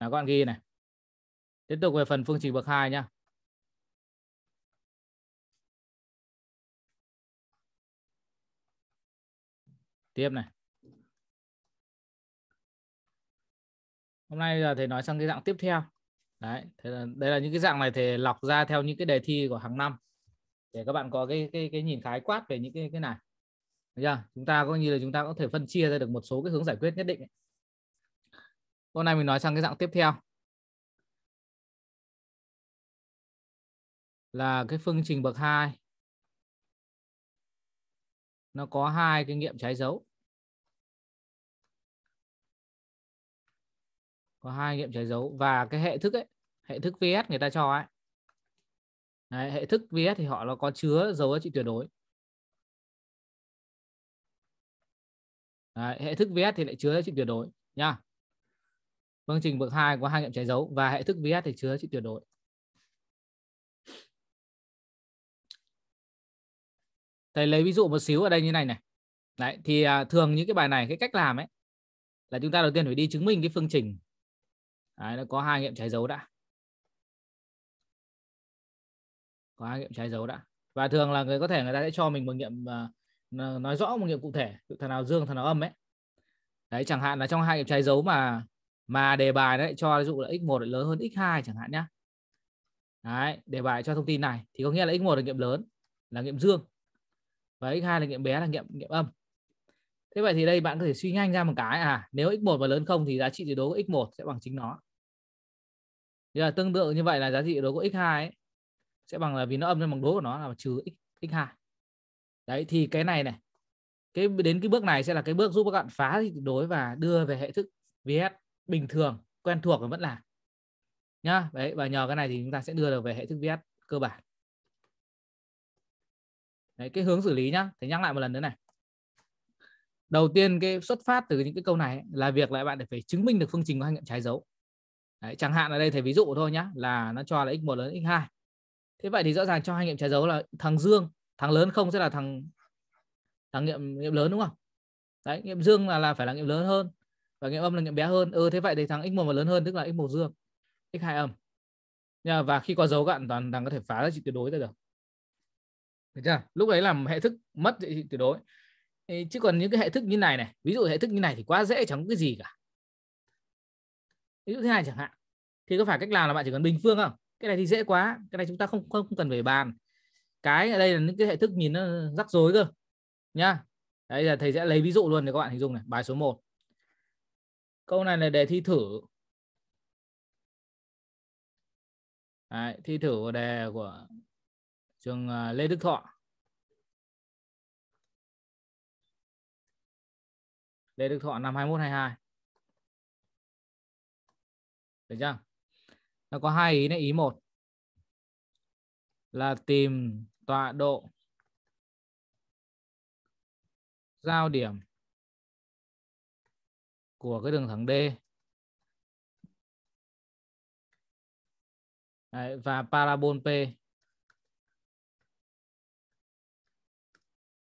là các bạn ghi này tiếp tục về phần phương trình bậc 2 nhé. tiếp này hôm nay giờ thầy nói sang cái dạng tiếp theo đấy thế là đây là những cái dạng này thầy lọc ra theo những cái đề thi của hàng năm để các bạn có cái cái cái nhìn khái quát về những cái cái này Được chưa? chúng ta coi như là chúng ta có thể phân chia ra được một số cái hướng giải quyết nhất định ấy hôm nay mình nói sang cái dạng tiếp theo là cái phương trình bậc 2 nó có hai cái nghiệm trái dấu có hai nghiệm trái dấu và cái hệ thức ấy hệ thức vs người ta cho ấy Đấy, hệ thức vs thì họ nó có chứa dấu giá trị tuyệt đối Đấy, hệ thức vs thì lại chứa giá trị tuyệt đối nha phương vâng, trình bậc 2 có hai nghiệm trái dấu và hệ thức VS thì chứa trị tuyệt đối thầy lấy ví dụ một xíu ở đây như này này đấy thì à, thường những cái bài này cái cách làm ấy là chúng ta đầu tiên phải đi chứng minh cái phương trình đấy, nó có hai nghiệm trái dấu đã có hai nghiệm trái dấu đã và thường là người có thể người ta sẽ cho mình một nghiệm uh, nói rõ một nghiệm cụ thể thằng nào dương thằng nào âm ấy đấy chẳng hạn là trong hai nghiệm trái dấu mà mà đề bài đấy cho ví dụ là x1 lớn hơn x2 chẳng hạn nhá đấy, đề bài cho thông tin này thì có nghĩa là x1 là nghiệm lớn là nghiệm dương và x2 là nghiệm bé là nghiệm nghiệm âm thế vậy thì đây bạn có thể suy nhanh ra một cái à nếu x1 mà lớn không thì giá trị tuyệt đối của x1 sẽ bằng chính nó Thế là tương tự như vậy là giá trị tuyệt đối của x2 ấy, sẽ bằng là vì nó âm nên bằng đố của nó là trừ x, x2. Đấy thì cái này này. Cái đến cái bước này sẽ là cái bước giúp các bạn phá tuyệt đối và đưa về hệ thức VS bình thường quen thuộc và vẫn là nhá đấy và nhờ cái này thì chúng ta sẽ đưa được về hệ thức viết cơ bản đấy cái hướng xử lý nhá thì nhắc lại một lần nữa này đầu tiên cái xuất phát từ những cái câu này là việc lại bạn để phải chứng minh được phương trình có hai nghiệm trái dấu đấy, chẳng hạn ở đây thầy ví dụ thôi nhá là nó cho là x1 lớn x2 thế vậy thì rõ ràng cho hai nghiệm trái dấu là thằng dương thằng lớn không sẽ là thằng thằng nghiệm nghiệm lớn đúng không đấy nghiệm dương là là phải là nghiệm lớn hơn và nghiệm âm là nghiệm bé hơn ơ ừ, thế vậy thì thằng x1 mà lớn hơn tức là x1 dương x2 âm nha và khi có dấu cạn toàn thằng có thể phá giá trị tuyệt đối ra được được chưa lúc đấy làm hệ thức mất trị tuyệt đối chứ còn những cái hệ thức như này này ví dụ hệ thức như này thì quá dễ chẳng có cái gì cả ví dụ thế này chẳng hạn thì có phải cách làm là bạn chỉ cần bình phương không cái này thì dễ quá cái này chúng ta không không, không cần phải bàn cái ở đây là những cái hệ thức nhìn nó rắc rối cơ nhá đấy là thầy sẽ lấy ví dụ luôn để các bạn hình dung này bài số 1 câu này là đề thi thử Đấy, thi thử đề của trường à, Lê Đức Thọ Lê Đức Thọ năm 21 22 được chưa nó có hai ý này ý một là tìm tọa độ giao điểm của cái đường thẳng D Đấy, và parabol P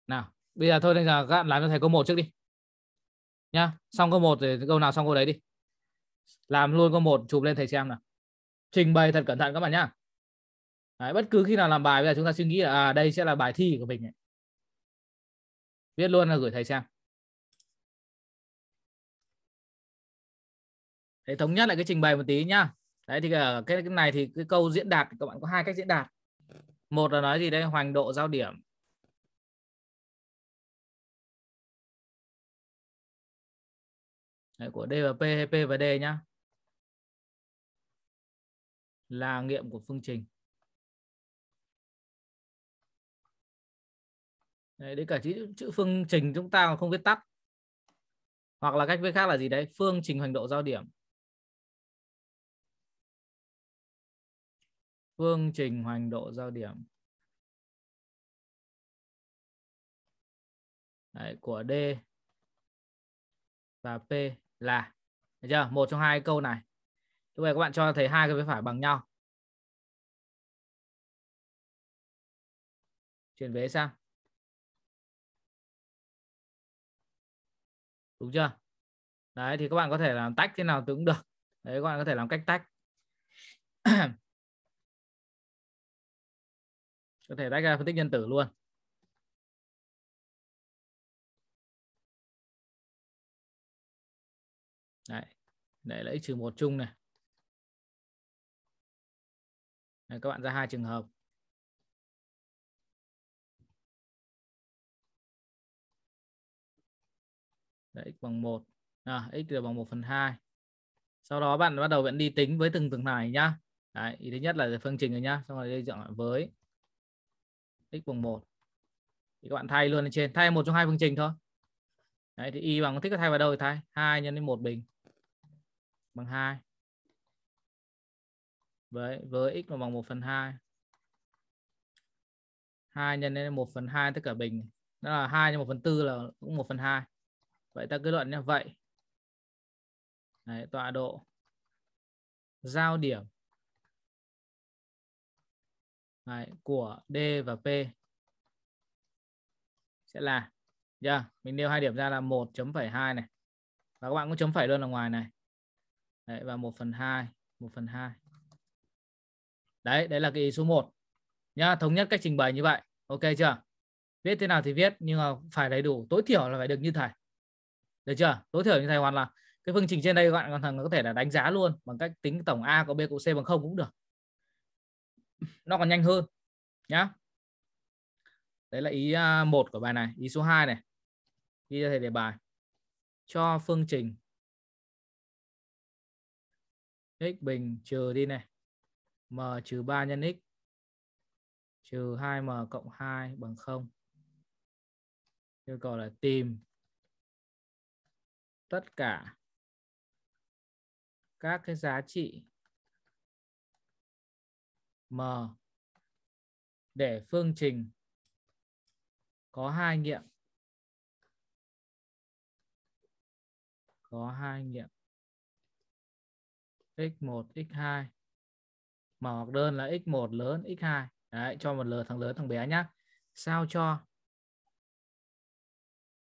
nào bây giờ thôi bây giờ các bạn làm cho thầy câu một trước đi nhá xong câu một thì câu nào xong câu đấy đi làm luôn câu một chụp lên thầy xem nào trình bày thật cẩn thận các bạn nhá Đấy, bất cứ khi nào làm bài bây giờ chúng ta suy nghĩ là à, đây sẽ là bài thi của mình ấy. viết luôn là gửi thầy xem Thế thống nhất lại cái trình bày một tí nhá. Đấy thì ở ờ, cái cái này thì cái câu diễn đạt các bạn có hai cách diễn đạt. Một là nói gì đây hoành độ giao điểm. Đấy, của D và P hay P và D nhá. Là nghiệm của phương trình. Đấy, đấy cả chữ, chữ phương trình chúng ta không biết tắt. Hoặc là cách viết khác là gì đấy? Phương trình hoành độ giao điểm. phương trình hoành độ giao điểm Đấy, của D và P là được chưa? Một trong hai câu này. Lúc này các bạn cho thấy hai cái vế phải bằng nhau. Chuyển vế sang. Đúng chưa? Đấy thì các bạn có thể làm tách thế nào cũng được. Đấy các bạn có thể làm cách tách. có thể tách ra phân tích nhân tử luôn đấy để lấy trừ một chung này đấy, các bạn ra hai trường hợp đấy, x bằng 1 à, x là bằng 1 phần 2 sau đó bạn bắt đầu vẫn đi tính với từng từng này nhá đấy, ý thứ nhất là phương trình rồi nhá xong rồi đi chọn với x bằng 1 thì các bạn thay luôn lên trên thay một trong hai phương trình thôi Đấy, thì y bằng thích có thay vào đâu thì thay 2 nhân đến 1 bình bằng 2 với với x mà bằng 1 phần 2 2 nhân đến 1 phần 2 tất cả bình đó là 2 nhân 1 phần 4 là cũng 1 phần 2 vậy ta kết luận như vậy Đấy, tọa độ giao điểm Đấy, của D và P sẽ là yeah, mình nêu hai điểm ra là 1.2 này và các bạn cũng chấm phẩy luôn ở ngoài này đấy, và 1 phần 2 1 phần 2 đấy đấy là cái ý số 1 nhá thống nhất cách trình bày như vậy ok chưa viết thế nào thì viết nhưng mà phải đầy đủ tối thiểu là phải được như thầy được chưa tối thiểu như thầy hoàn là cái phương trình trên đây các bạn còn thằng có thể là đánh giá luôn bằng cách tính tổng a của b cộng c bằng không cũng được nó còn nhanh hơn nhá đấy là ý à, một của bài này ý số 2 này ghi ra thầy đề bài cho phương trình x bình trừ đi này m trừ 3 nhân x trừ 2m cộng 2 bằng 0 yêu cầu là tìm tất cả các cái giá trị M để phương trình có hai nghiệm. Có hai nghiệm. X1, X2. Mà hoặc đơn là X1 lớn X2. Đấy, cho một lượt thằng lớn thằng bé nhá. Sao cho?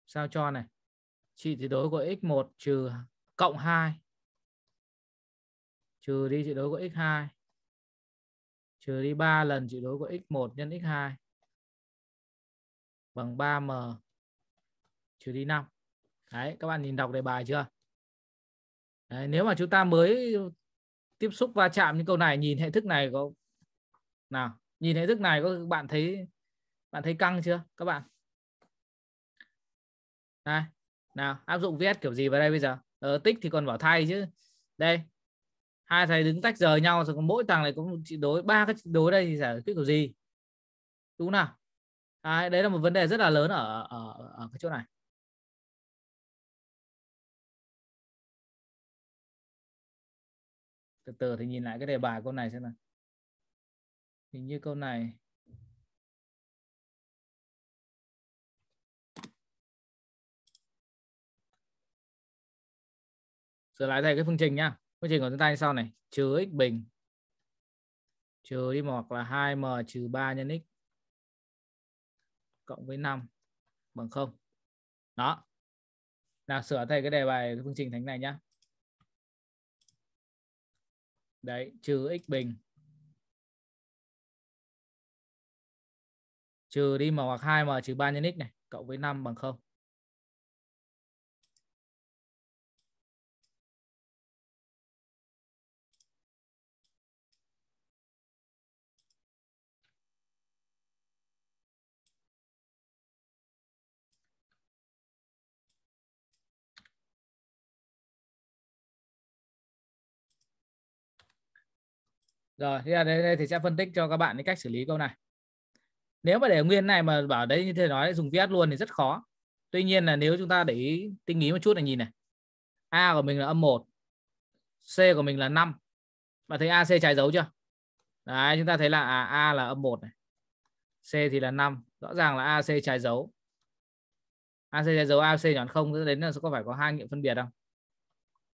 Sao cho này? Trị tuyệt đối của x1 trừ cộng 2 trừ đi trị đối của x2 trừ đi 3 lần trị đối của x1 nhân x2 bằng 3m trừ đi 5. Đấy, các bạn nhìn đọc đề bài chưa? Đấy, nếu mà chúng ta mới tiếp xúc va chạm những câu này nhìn hệ thức này có nào nhìn hệ thức này có bạn thấy bạn thấy căng chưa các bạn này nào áp dụng viết kiểu gì vào đây bây giờ ờ, tích thì còn bảo thay chứ đây hai thầy đứng tách rời nhau rồi còn mỗi thằng này có một chị đối ba cái chị đối đây thì giải quyết kiểu gì đúng nào đấy, đấy là một vấn đề rất là lớn ở ở, ở cái chỗ này từ từ thì nhìn lại cái đề bài câu này xem nào hình như câu này sửa lại thầy cái phương trình nha quy trình của chúng ta như sau này trừ x bình trừ đi một là 2m trừ 3 nhân x cộng với 5 bằng 0 đó nào sửa thầy cái đề bài cái phương trình thành này nhá đấy trừ x bình trừ đi m hoặc 2m trừ 3 nhân x này cộng với 5 bằng 0 rồi thế là đây thì sẽ phân tích cho các bạn cái cách xử lý câu này nếu mà để nguyên này mà bảo đấy như thế nói dùng viết luôn thì rất khó tuy nhiên là nếu chúng ta để ý tinh ý một chút này nhìn này a của mình là âm 1 c của mình là 5 bạn thấy ac trái dấu chưa đấy chúng ta thấy là à, a là âm 1 này c thì là 5 rõ ràng là ac trái dấu ac trái dấu ac nhọn không dẫn đến là có phải có hai nghiệm phân biệt không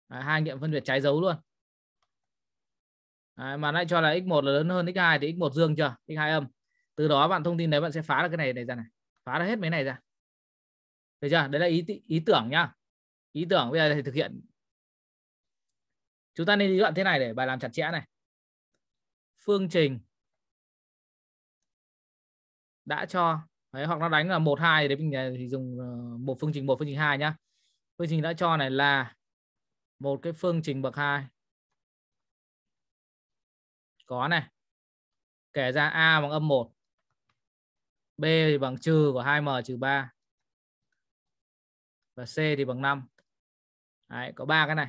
hai nghiệm phân biệt trái dấu luôn Đấy, mà lại cho là x1 là lớn hơn x2 thì x1 dương chưa? x2 âm. Từ đó bạn thông tin đấy bạn sẽ phá được cái này này ra này. Phá được hết mấy này ra. Được chưa? Đấy là ý ý tưởng nhá. Ý tưởng bây giờ thì thực hiện. Chúng ta nên lý luận thế này để bài làm chặt chẽ này. Phương trình đã cho đấy, hoặc nó đánh là 1 2 đấy mình à, thì dùng ờ, một phương trình một phương trình hai nhá. Phương trình đã cho này là một cái phương trình bậc hai có này kể ra a bằng âm 1 b thì bằng trừ của 2m trừ 3 và c thì bằng 5 Đấy, có ba cái này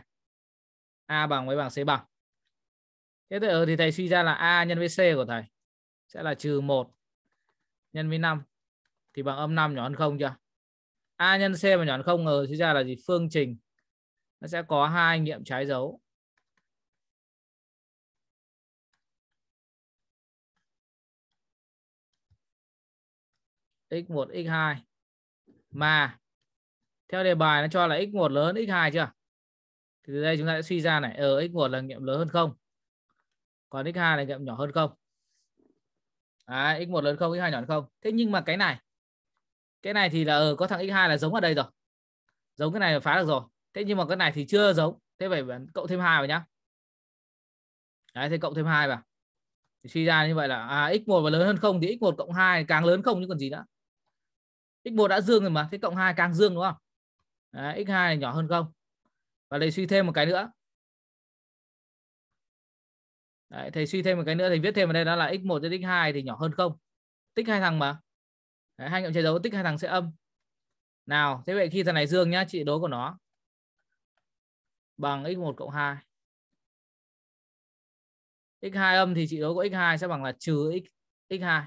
a bằng với bằng c bằng thế thì, ừ, thì thầy suy ra là a nhân với c của thầy sẽ là trừ 1 nhân với 5 thì bằng âm 5 nhỏ hơn không chưa a nhân c mà nhỏ hơn không ngờ ừ, suy ra là gì phương trình nó sẽ có hai nghiệm trái dấu x1 x2 mà theo đề bài nó cho là x1 lớn x2 chưa? Thì từ đây chúng ta sẽ suy ra này, ở ờ, x1 là nghiệm lớn hơn không? Còn x2 là nghiệm nhỏ hơn không? À, x1 lớn không, x2 nhỏ hơn không? Thế nhưng mà cái này cái này thì là ừ, có thằng x2 là giống ở đây rồi. Giống cái này là phá được rồi. Thế nhưng mà cái này thì chưa giống. Thế vậy cộng thêm 2 vào nhá. Đấy thế cộng thêm 2 vào. Thì suy ra như vậy là à, x1 mà lớn hơn không thì x1 cộng 2 càng lớn không chứ còn gì nữa x1 đã dương rồi mà thế cộng 2 càng dương đúng không Đấy, x2 này nhỏ hơn không và thầy suy thêm một cái nữa Đấy, thầy suy thêm một cái nữa thầy viết thêm vào đây đó là x1 trên x2 thì nhỏ hơn không tích hai thằng mà Đấy, hai nghiệm trái dấu tích hai thằng sẽ âm nào thế vậy khi thằng này dương nhá trị đối của nó bằng x1 cộng 2 x2 âm thì trị đối của x2 sẽ bằng là trừ x x2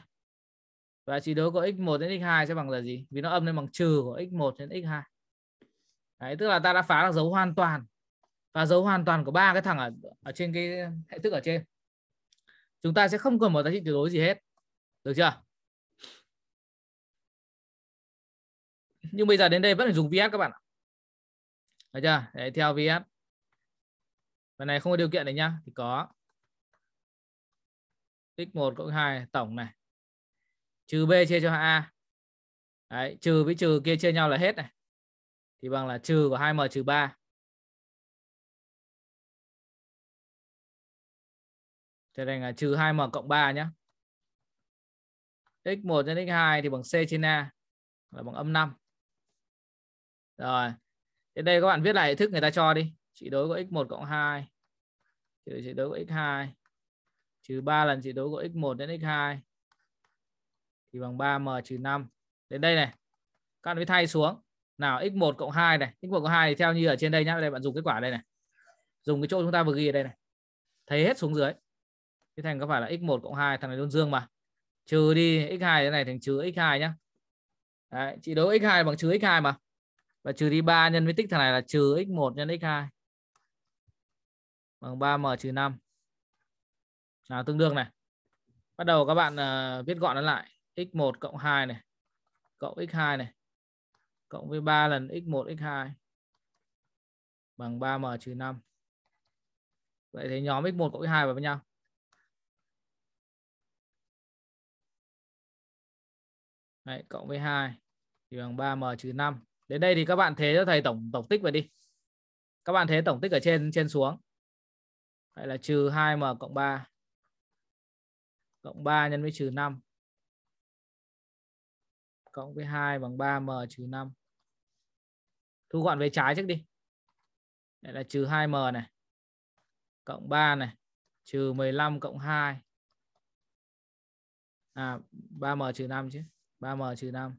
và trị số của x1 đến x2 sẽ bằng là gì vì nó âm lên bằng trừ của x1 đến x2 đấy tức là ta đã phá được dấu hoàn toàn và dấu hoàn toàn của ba cái thằng ở ở trên cái hệ thức ở trên chúng ta sẽ không cần một giá trị tuyệt đối gì hết được chưa nhưng bây giờ đến đây vẫn phải dùng VS các bạn ạ được chưa đấy, theo VS phần này không có điều kiện này nhá thì có x1 cộng 2 tổng này trừ b chia cho a Đấy, trừ với trừ kia chia nhau là hết này thì bằng là trừ của 2m trừ 3 Thế thành là trừ 2m cộng 3 nhé. x1 nhân x2 thì bằng c trên a là bằng âm 5. Rồi. Thế đây các bạn viết lại thức người ta cho đi. Trị đối của x1 cộng 2 trừ trị đối của x2 trừ 3 lần trị đối của x1 đến x2 thì bằng 3m trừ 5. Đến đây này, các bạn mới thay xuống. Nào x1 cộng 2 này, x1 cộng 2 thì theo như ở trên đây nhá, đây bạn dùng kết quả đây này. Dùng cái chỗ chúng ta vừa ghi ở đây này. Thấy hết xuống dưới. Thế thành có phải là x1 cộng 2 thằng này luôn dương mà. Trừ đi x2 thế này thành trừ x2 nhá. Đấy, chị đấu x2 bằng trừ x2 mà. Và trừ đi 3 nhân với tích thằng này là trừ x1 nhân x2 bằng 3m trừ 5. Nào tương đương này. Bắt đầu các bạn uh, viết gọn nó lại x1 cộng 2 này cộng x2 này cộng với 3 lần x1 x2 bằng 3m trừ 5. Vậy thì nhóm x1 cộng x2 vào với nhau. Đấy, cộng với 2 thì bằng 3m trừ 5. Đến đây thì các bạn thế cho thầy tổng tổng tích về đi. Các bạn thế tổng tích ở trên trên xuống. Vậy là trừ 2m cộng 3 cộng 3 nhân với trừ 5 cộng với 2 bằng 3m trừ 5. Thu gọn về trái trước đi. Đây là trừ 2m này. Cộng 3 này. Trừ 15 cộng 2. À, 3m trừ 5 chứ. 3m trừ 5.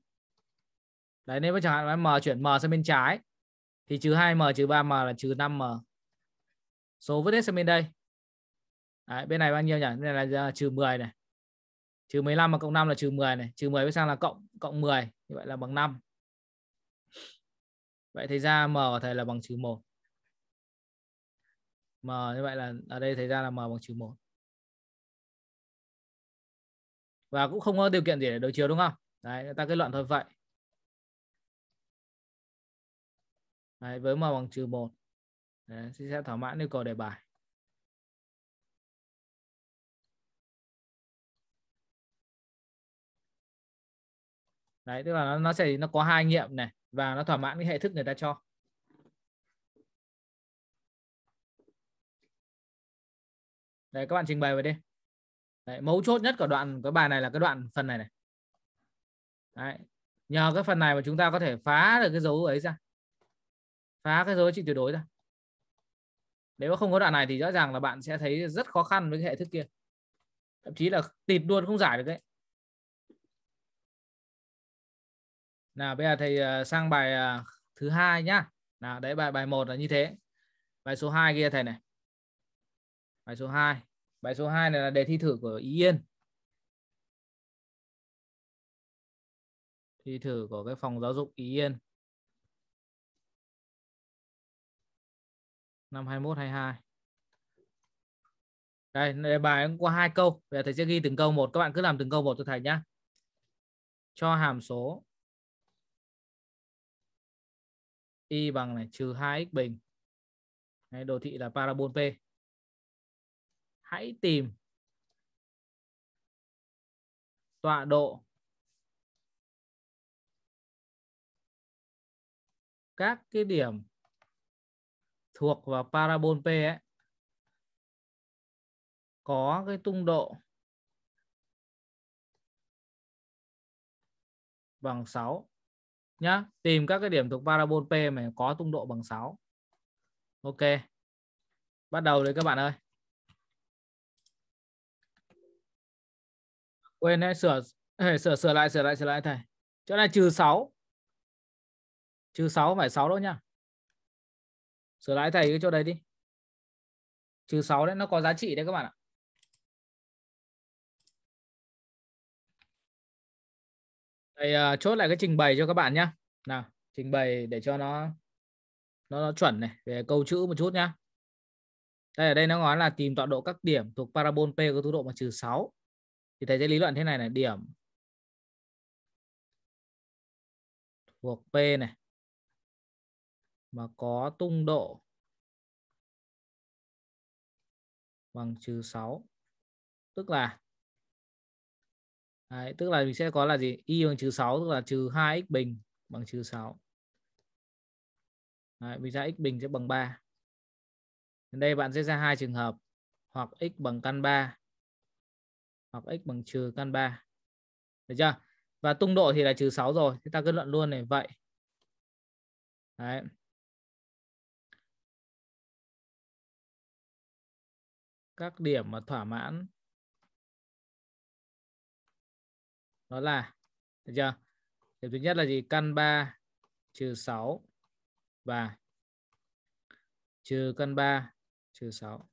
Đấy nếu mà chẳng hạn m chuyển m sang bên trái thì trừ 2m trừ 3m là trừ 5m. Số vứt hết sang bên đây. Đấy, bên này bao nhiêu nhỉ? Bên này là à, trừ 10 này trừ 15 mà cộng 5 là trừ 10 này trừ 10 với sang là cộng cộng 10 như vậy là bằng 5 vậy thầy ra m của thầy là bằng trừ 1 m như vậy là ở đây thầy ra là m bằng trừ 1 và cũng không có điều kiện gì để đối chiếu đúng không đấy người ta kết luận thôi vậy đấy, với m bằng trừ 1 đấy, sẽ thỏa mãn yêu cầu đề bài đấy tức là nó, nó sẽ nó có hai nghiệm này và nó thỏa mãn cái hệ thức người ta cho đấy các bạn trình bày vào đi đấy, mấu chốt nhất của đoạn cái bài này là cái đoạn phần này này đấy, nhờ cái phần này mà chúng ta có thể phá được cái dấu ấy ra phá cái dấu trị tuyệt đối ra nếu không có đoạn này thì rõ ràng là bạn sẽ thấy rất khó khăn với cái hệ thức kia thậm chí là tịt luôn không giải được đấy nào bây giờ thầy ờ, sang bài ờ, thứ hai nhá nào đấy bài bài 1 là như thế bài số 2 kia thầy này bài số 2 bài số 2 này là đề thi thử của ý yên thi thử của cái phòng giáo dục ý yên năm 21 22 đây, đề bài cũng có hai câu. Bây giờ thầy sẽ ghi từng câu một, các bạn cứ làm từng câu một cho thầy nhá. Cho hàm số y bằng này trừ 2x bình Đấy, đồ thị là parabol P hãy tìm tọa độ các cái điểm thuộc vào parabol P ấy có cái tung độ bằng 6 nhá tìm các cái điểm thuộc parabol P mà có tung độ bằng 6 ok bắt đầu đấy các bạn ơi quên đấy sửa sửa sửa lại sửa lại sửa lại thầy chỗ này trừ 6 trừ 6 phải 6 đó nha sửa lại thầy cái chỗ đấy đi trừ 6 đấy nó có giá trị đấy các bạn ạ đây uh, chốt lại cái trình bày cho các bạn nhé nào trình bày để cho nó nó, nó chuẩn này về câu chữ một chút nhá đây ở đây nó nói là tìm tọa độ các điểm thuộc parabol p có tốc độ mà trừ sáu, thì thầy sẽ lý luận thế này là điểm thuộc p này mà có tung độ bằng trừ sáu tức là Đấy, tức là mình sẽ có là gì? Y bằng trừ 6 tức là trừ 2x bình bằng trừ 6. Đấy, mình ra x bình sẽ bằng 3. Ở đây bạn sẽ ra hai trường hợp hoặc x bằng căn 3 hoặc x bằng trừ căn 3. Được chưa? Và tung độ thì là trừ 6 rồi. chúng ta kết luận luôn này. Vậy. Đấy. Các điểm mà thỏa mãn nó là được chưa điểm thứ nhất là gì căn 3 trừ 6 và trừ căn 3 trừ 6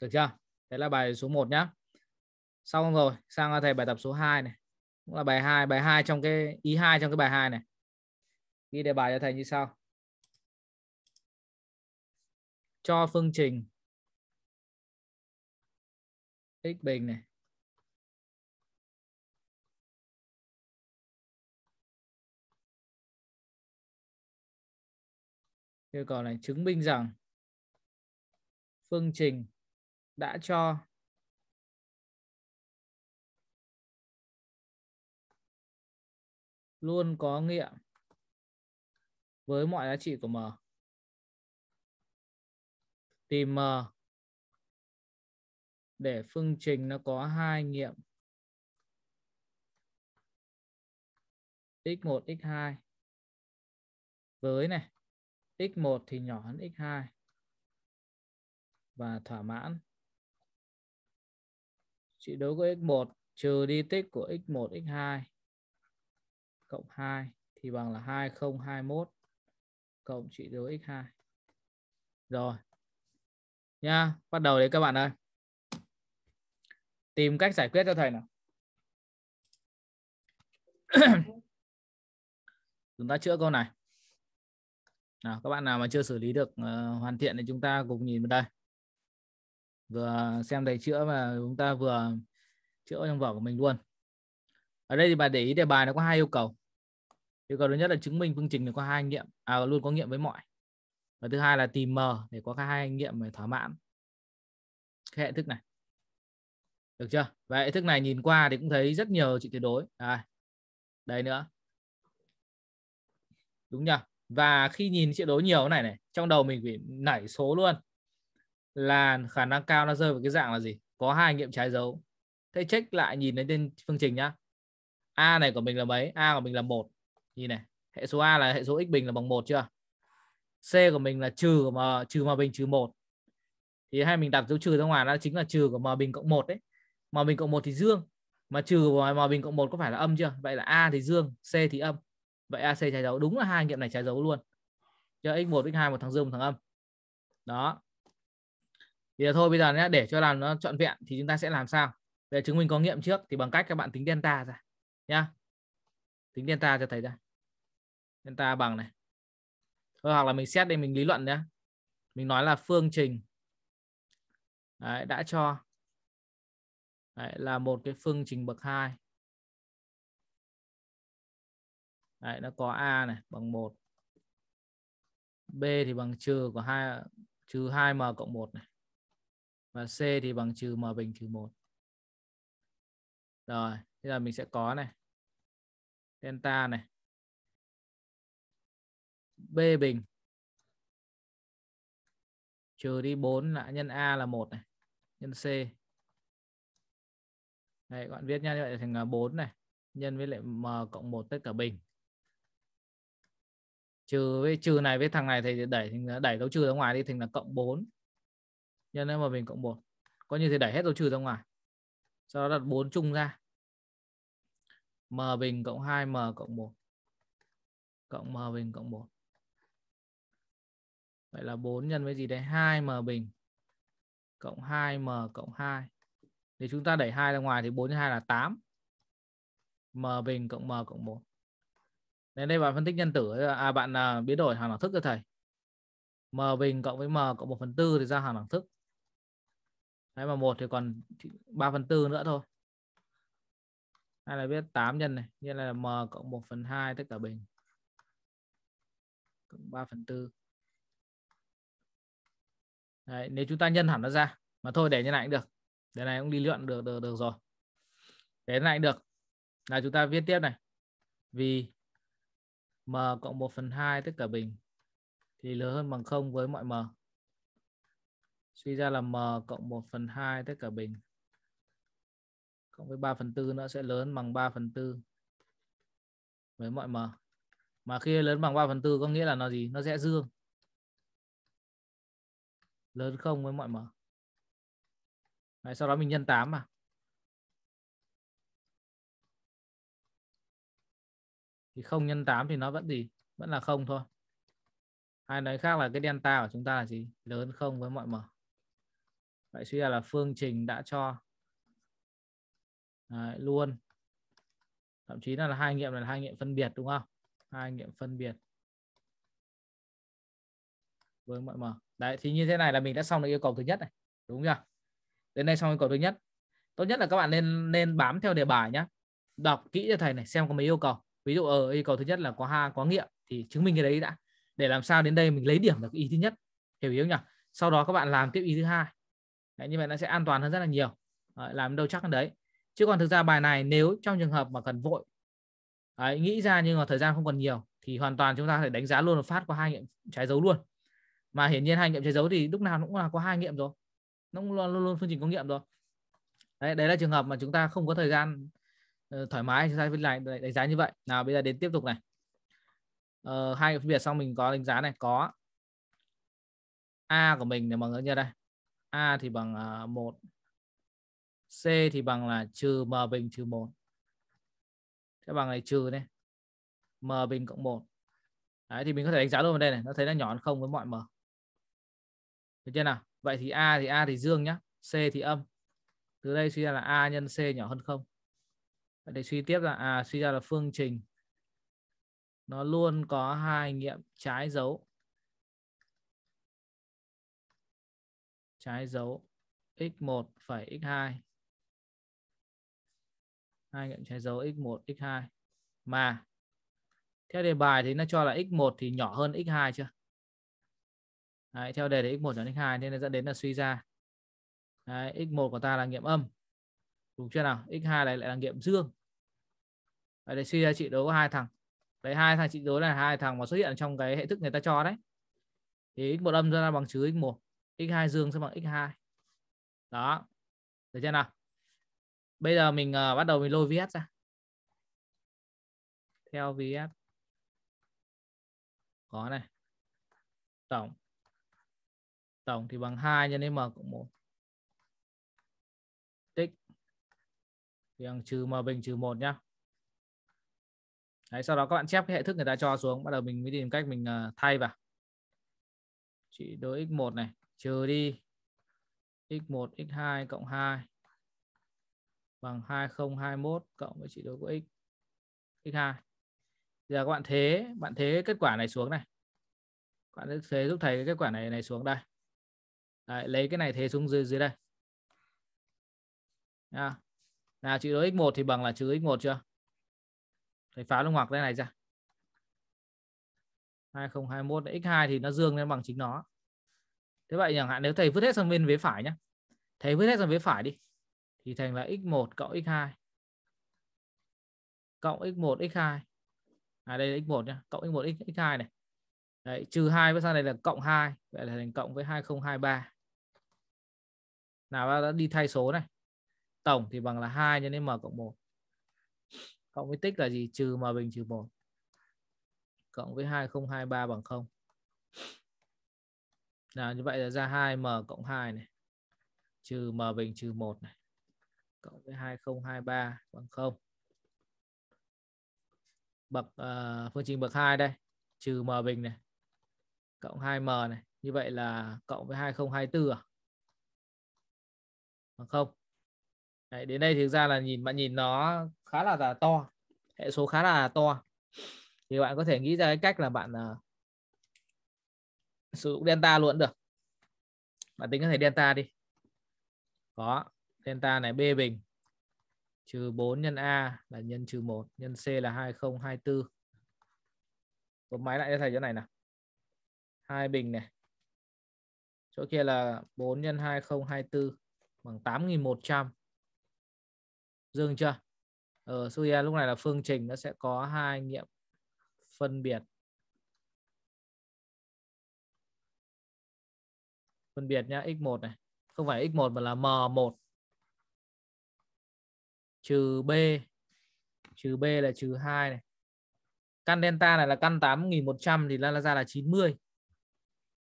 được chưa đấy là bài số 1 nhá xong rồi sang thầy bài tập số 2 này cũng là bài 2 bài 2 trong cái ý 2 trong cái bài 2 này ghi đề bài cho thầy như sau cho phương trình x bình này yêu cầu này chứng minh rằng phương trình đã cho luôn có nghiệm với mọi giá trị của m. Tìm m để phương trình nó có hai nghiệm x1 x2 với này x1 thì nhỏ hơn x2 và thỏa mãn trị đấu của x1 trừ đi tích của x1 x2 cộng 2 thì bằng là 2021 cộng trị đối x2 rồi nha bắt đầu đấy các bạn ơi tìm cách giải quyết cho thầy nào chúng ta chữa câu này nào các bạn nào mà chưa xử lý được uh, hoàn thiện thì chúng ta cùng nhìn vào đây vừa xem thầy chữa và chúng ta vừa chữa trong vở của mình luôn ở đây thì bà để ý đề bài nó có hai yêu cầu yêu cầu thứ nhất là chứng minh phương trình này có hai nghiệm à, luôn có nghiệm với mọi và thứ hai là tìm m để có hai nghiệm để thỏa mãn cái hệ thức này được chưa và hệ thức này nhìn qua thì cũng thấy rất nhiều trị tuyệt đối à, đây nữa đúng chưa và khi nhìn triệu đối nhiều này này trong đầu mình bị nảy số luôn là khả năng cao nó rơi vào cái dạng là gì có hai nghiệm trái dấu thế check lại nhìn lên trên phương trình nhá a này của mình là mấy a của mình là một nhìn này hệ số a là hệ số x bình là bằng một chưa c của mình là trừ m trừ m bình trừ một thì hay mình đặt dấu trừ ra ngoài nó chính là trừ của m bình cộng một đấy m bình cộng một thì dương mà trừ của m bình cộng một có phải là âm chưa vậy là a thì dương c thì âm vậy AC trái dấu đúng là hai nghiệm này trái dấu luôn cho x1 x2 một thằng dương một thằng âm đó thì là thôi bây giờ nhé để cho làm nó trọn vẹn thì chúng ta sẽ làm sao để chứng minh có nghiệm trước thì bằng cách các bạn tính delta ra nhá tính delta cho thầy ra delta bằng này thôi hoặc là mình xét đây mình lý luận nhé mình nói là phương trình đấy, đã cho đấy, là một cái phương trình bậc 2 Đấy, nó có A này bằng 1. B thì bằng trừ của hai trừ 2m cộng 1 này. Và C thì bằng trừ m bình trừ 1. Rồi, bây giờ mình sẽ có này. Delta này. B bình trừ đi 4 là nhân A là 1 này, nhân C. Đấy, các bạn viết nha, như vậy thành là 4 này, nhân với lại M cộng 1 tất cả bình trừ với trừ này với thằng này thì đẩy đẩy dấu trừ ra ngoài đi thành là cộng 4 nhân lên mà mình cộng 1 có như thế đẩy hết dấu trừ ra ngoài sau đó đặt 4 chung ra m bình cộng 2 m cộng 1 cộng m bình cộng 1 vậy là 4 nhân với gì đấy 2 m bình cộng 2 m cộng 2 thì chúng ta đẩy 2 ra ngoài thì 4 2 là 8 m bình cộng m cộng 1 nên đây bạn phân tích nhân tử à bạn à, biến đổi hàng đẳng thức cho thầy m bình cộng với m cộng 1 phần tư thì ra hàng đẳng thức đấy mà một thì còn 3 phần tư nữa thôi hay là viết 8 nhân này như là m cộng 1 phần 2 tất cả bình cộng 3 phần 4 Đấy, nếu chúng ta nhân hẳn nó ra mà thôi để như này cũng được để này cũng đi luyện được được được rồi để này cũng được là chúng ta viết tiếp này vì m cộng 1 phần 2 tất cả bình thì lớn hơn bằng 0 với mọi m. Suy ra là m cộng 1 phần 2 tất cả bình cộng với 3 phần 4 nó sẽ lớn bằng 3 phần 4 với mọi m. Mà khi lớn bằng 3 phần 4 có nghĩa là nó gì? Nó sẽ dương. Lớn không với mọi m. Đấy, sau đó mình nhân 8 mà. thì không nhân 8 thì nó vẫn gì vẫn là không thôi hay nói khác là cái delta của chúng ta là gì lớn không với mọi m vậy suy ra là phương trình đã cho Đấy, luôn thậm chí là, hai nghiệm là hai nghiệm phân biệt đúng không hai nghiệm phân biệt với mọi m đấy thì như thế này là mình đã xong được yêu cầu thứ nhất này đúng chưa đến đây xong yêu cầu thứ nhất tốt nhất là các bạn nên nên bám theo đề bài nhé đọc kỹ cho thầy này xem có mấy yêu cầu ví dụ ở ờ, yêu cầu thứ nhất là có ha có nghiệm thì chứng minh cái đấy đã để làm sao đến đây mình lấy điểm được ý thứ nhất hiểu ý không nhỉ sau đó các bạn làm tiếp ý thứ hai đấy, như vậy nó sẽ an toàn hơn rất là nhiều đấy, làm đâu chắc hơn đấy chứ còn thực ra bài này nếu trong trường hợp mà cần vội đấy, nghĩ ra nhưng mà thời gian không còn nhiều thì hoàn toàn chúng ta phải đánh giá luôn một phát qua hai nghiệm trái dấu luôn mà hiển nhiên hai nghiệm trái dấu thì lúc nào cũng là có hai nghiệm rồi nó cũng luôn luôn phương trình công nghiệm rồi đấy, đấy là trường hợp mà chúng ta không có thời gian Ờ, thoải mái chúng ta bên này đánh giá như vậy nào bây giờ đến tiếp tục này ờ, hai phân biệt xong mình có đánh giá này có a của mình mọi người nhớ đây a thì bằng à, một c thì bằng là trừ m bình trừ một thế bằng này trừ này m bình cộng một Đấy, thì mình có thể đánh giá luôn vào đây này nó thấy là nhỏ hơn không với mọi m được chưa nào vậy thì a thì a thì dương nhá c thì âm từ đây suy ra là a nhân c nhỏ hơn không Vậy để suy tiếp là à suy ra là phương trình nó luôn có hai nghiệm trái dấu trái dấu x1 phải x2 hai nghiệm trái dấu x1 x2 mà theo đề bài thì nó cho là x1 thì nhỏ hơn x2 chưa Đấy, theo đề thì x1 nhỏ hơn x2 nên dẫn đến là suy ra Đấy, x1 của ta là nghiệm âm đúng chưa nào x2 này lại là nghiệm dương ở đây suy ra chị đối có hai thằng đấy hai thằng chị đối là hai thằng mà xuất hiện trong cái hệ thức người ta cho đấy thì x một âm ra bằng trừ x1 x2 dương sẽ bằng x2 đó được chưa nào bây giờ mình uh, bắt đầu mình lôi vs ra theo vs có này tổng tổng thì bằng 2 nhân đến m cộng 1 bằng trừ m bình trừ một nhá Đấy, sau đó các bạn chép cái hệ thức người ta cho xuống bắt đầu mình mới tìm cách mình à, thay vào Chỉ đối x1 này trừ đi x1 x2 cộng 2 bằng 2021 cộng với chỉ đối của x x2 giờ các bạn thế bạn thế kết quả này xuống này các bạn thế giúp thầy cái kết quả này này xuống đây Đấy, lấy cái này thế xuống dưới dưới đây Nha là trừ đối x1 thì bằng là trừ x1 chưa thầy phá luôn ngoặc đây này ra 2021 x2 thì nó dương lên bằng chính nó thế vậy chẳng hạn nếu thầy vứt hết sang bên vế phải nhá, thầy vứt hết sang vế phải đi thì thành là x1 cộng x2 cộng x1 x2 à đây là x1 nhá cộng x1 x, x2 này Đấy, trừ 2 với sang đây là cộng 2 vậy là thành cộng với 2023 nào ta đã đi thay số này tổng thì bằng là 2 nhân đến m cộng 1 cộng với tích là gì trừ m bình trừ 1 cộng với 2023 bằng 0 nào như vậy là ra 2m cộng 2 này trừ m bình trừ 1 này cộng với 2023 bằng 0 bậc uh, phương trình bậc 2 đây trừ m bình này cộng 2m này như vậy là cộng với 2024 à? bằng 0 Đấy, đến đây thực ra là nhìn bạn nhìn nó khá là, là to hệ số khá là to thì bạn có thể nghĩ ra cái cách là bạn uh, sử dụng delta luôn được bạn tính có thể delta đi có delta này b bình trừ 4 nhân a là nhân trừ 1 nhân c là 2024 bấm máy lại cho thầy chỗ này nè hai bình này chỗ kia là 4 nhân 2024 bằng 8.100 dừng chưa ở ờ, Suya lúc này là phương trình nó sẽ có hai nghiệm phân biệt phân biệt nhá x1 này không phải x1 mà là m1 trừ b trừ b là trừ 2 này căn delta này là căn 8100 thì nó ra là 90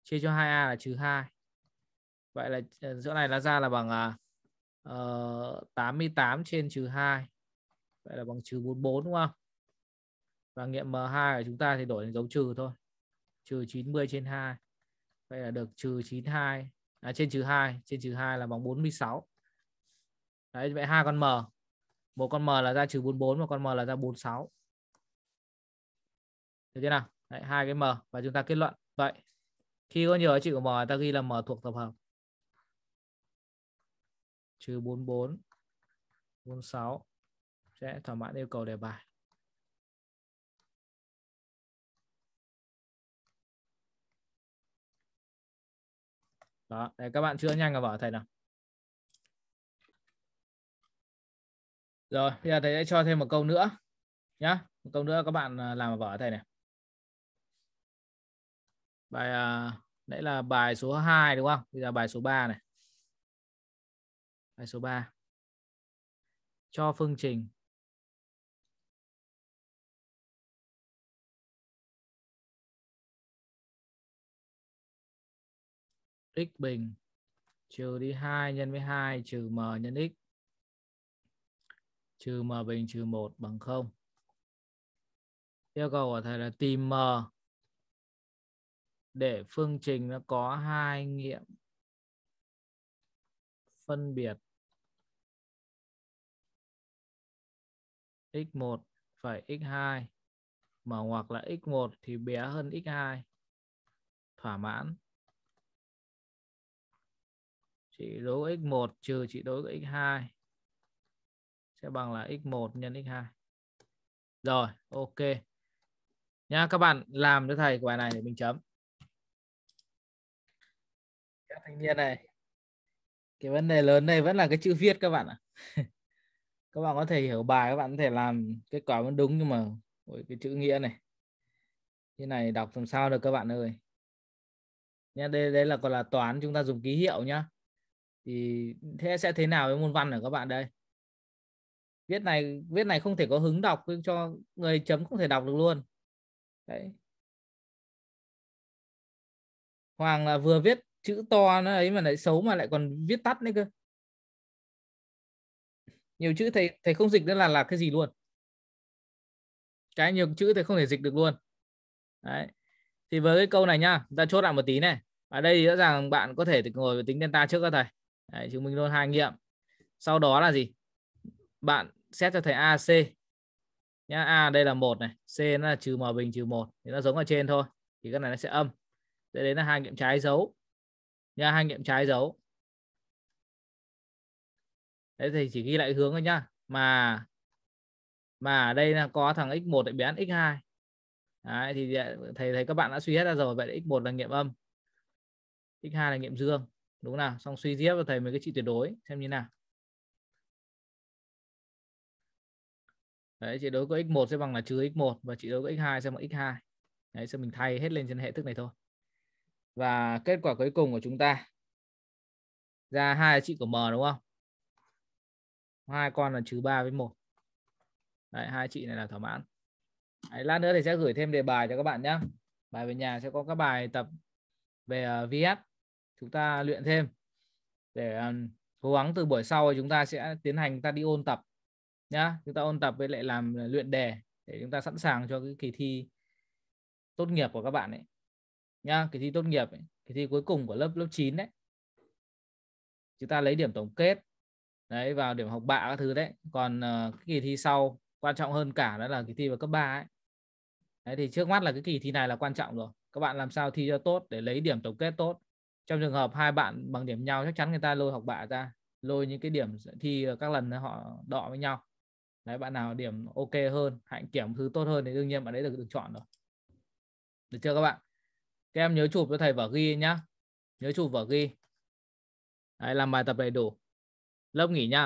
chia cho 2a là trừ 2 vậy là ờ, giữa này nó ra là bằng à, uh, ờ, 88 trên trừ 2 vậy là bằng trừ 44 đúng không và nghiệm M2 của chúng ta thì đổi thành dấu trừ thôi trừ 90 trên 2 vậy là được trừ 92 à, trên trừ 2 trên trừ 2 là bằng 46 đấy vậy hai con M một con M là ra trừ 44 một con M là ra 46 được chưa nào đấy, hai cái M và chúng ta kết luận vậy khi có nhiều giá trị của M ta ghi là M thuộc tập hợp trừ 44 46 sẽ thỏa mãn yêu cầu đề bài. Đó, để các bạn chưa nhanh vào thầy nào. Rồi, bây giờ thầy sẽ cho thêm một câu nữa nhá. Một câu nữa các bạn à, làm vở thầy này. Bài đấy à, là bài số 2 đúng không? Bây giờ bài số 3 này. Bài số 3. Cho phương trình x bình trừ đi 2 nhân với 2 trừ m nhân x trừ m bình trừ 1 bằng 0. Yêu cầu của thầy là tìm m để phương trình nó có hai nghiệm phân biệt x1 phải x2 mà hoặc là x1 thì bé hơn x2 thỏa mãn trị đố x1 trừ trị đố x2 sẽ bằng là x1 nhân x2 rồi ok nha các bạn làm cho thầy bài này để mình chấm các thanh niên này cái vấn đề lớn này vẫn là cái chữ viết các bạn ạ à? các bạn có thể hiểu bài các bạn có thể làm kết quả vẫn đúng nhưng mà ôi, cái chữ nghĩa này như này đọc làm sao được các bạn ơi Nha đây đây là còn là toán chúng ta dùng ký hiệu nhá thì thế sẽ thế nào với môn văn ở các bạn đây viết này viết này không thể có hứng đọc cho người chấm không thể đọc được luôn đấy Hoàng là vừa viết chữ to nó ấy mà lại xấu mà lại còn viết tắt đấy cơ nhiều chữ thầy thầy không dịch nữa là là cái gì luôn cái nhiều chữ thầy không thể dịch được luôn đấy thì với cái câu này nhá ta chốt lại một tí này ở đây thì rõ ràng bạn có thể ngồi với tính delta trước các thầy đấy, chứng minh luôn hai nghiệm sau đó là gì bạn xét cho thầy a c nhá a đây là một này c nó là trừ m bình trừ một thì nó giống ở trên thôi thì cái này nó sẽ âm sẽ đến là hai nghiệm trái dấu nhá hai nghiệm trái dấu thế thì chỉ ghi lại hướng thôi nhá mà mà ở đây là có thằng x1 để biến x2 Đấy, thì à, thầy thấy các bạn đã suy hết ra rồi vậy x1 là nghiệm âm x2 là nghiệm dương đúng nào xong suy tiếp cho thầy mấy cái trị tuyệt đối xem như nào đấy trị đối của x1 sẽ bằng là trừ x1 và trị đối của x2 sẽ bằng x2 đấy sẽ mình thay hết lên trên hệ thức này thôi và kết quả cuối cùng của chúng ta ra hai trị của m đúng không hai con là trừ 3 với một Đấy, hai chị này là thỏa mãn Đấy, lát nữa thì sẽ gửi thêm đề bài cho các bạn nhé bài về nhà sẽ có các bài tập về ờ, vs, chúng ta luyện thêm để ờ, cố gắng từ buổi sau chúng ta sẽ tiến hành ta đi ôn tập nhá chúng ta ôn tập với lại làm ờ, luyện đề để chúng ta sẵn sàng cho cái kỳ thi tốt nghiệp của các bạn ấy nhá kỳ thi tốt nghiệp ấy, kỳ thi cuối cùng của lớp lớp 9 đấy chúng ta lấy điểm tổng kết đấy vào điểm học bạ các thứ đấy còn uh, cái kỳ thi sau quan trọng hơn cả đó là kỳ thi vào cấp 3 ấy đấy thì trước mắt là cái kỳ thi này là quan trọng rồi các bạn làm sao thi cho tốt để lấy điểm tổng kết tốt trong trường hợp hai bạn bằng điểm nhau chắc chắn người ta lôi học bạ ra lôi những cái điểm thi các lần họ đọ với nhau đấy bạn nào điểm ok hơn hạnh kiểm thứ tốt hơn thì đương nhiên bạn đấy được được chọn rồi được chưa các bạn các em nhớ chụp cho thầy vở ghi nhá nhớ chụp vở ghi đấy, làm bài tập đầy đủ Lâm nghỉ nha.